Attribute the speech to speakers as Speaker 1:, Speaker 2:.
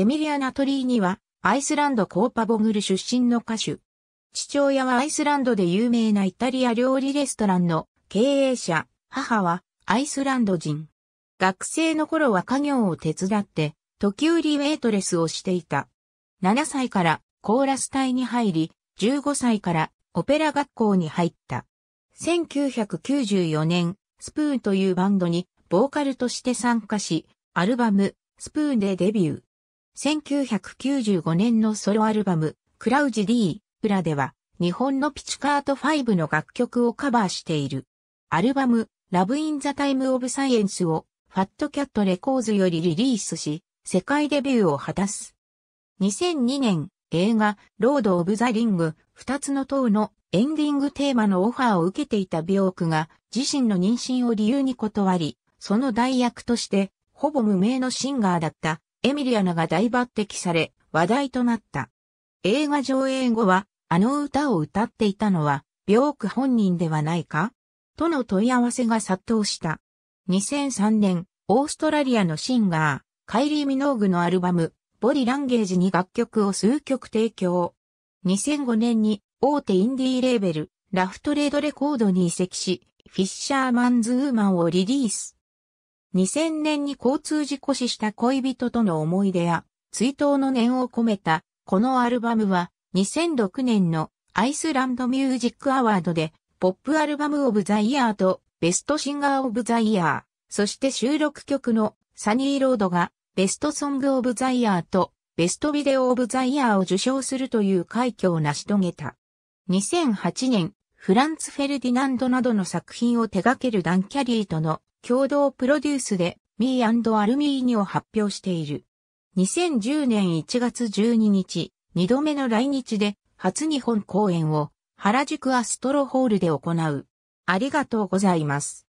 Speaker 1: エミリア・ナトリーニは、アイスランドコーパボグル出身の歌手。父親はアイスランドで有名なイタリア料理レストランの経営者、母はアイスランド人。学生の頃は家業を手伝って、時折ウェイトレスをしていた。7歳からコーラス隊に入り、15歳からオペラ学校に入った。1994年、スプーンというバンドにボーカルとして参加し、アルバム、スプーンでデビュー。1995年のソロアルバム、クラウジ D、裏では、日本のピチカート5の楽曲をカバーしている。アルバム、ラブインザタイムオブサイエンスを、ファットキャットレコーズよりリリースし、世界デビューを果たす。2002年、映画、ロード・オブ・ザ・リング、二つの塔のエンディングテーマのオファーを受けていた病クが、自身の妊娠を理由に断り、その代役として、ほぼ無名のシンガーだったエミリアナが大抜擢され、話題となった。映画上映後は、あの歌を歌っていたのは、ビョーク本人ではないかとの問い合わせが殺到した。2003年、オーストラリアのシンガー、カイリー・ミノーグのアルバム、ボディ・ランゲージに楽曲を数曲提供。2005年に大手インディーレーベル、ラフトレードレコードに移籍し、フィッシャーマンズ・ウーマンをリリース。2000年に交通事故死した恋人との思い出や、追悼の念を込めた、このアルバムは、2006年のアイスランドミュージックアワードで、ポップアルバムオブザイヤーとベストシンガーオブザイヤー、そして収録曲のサニーロードがベストソングオブザイヤーとベストビデオオブザイヤーを受賞するという快挙を成し遂げた。2008年、フランツ・フェルディナンドなどの作品を手掛けるダン・キャリーとの共同プロデュースで Me& アルミーニを発表している。2010年1月12日、2度目の来日で初日本公演を原宿アストロホールで行う。ありがとうございます。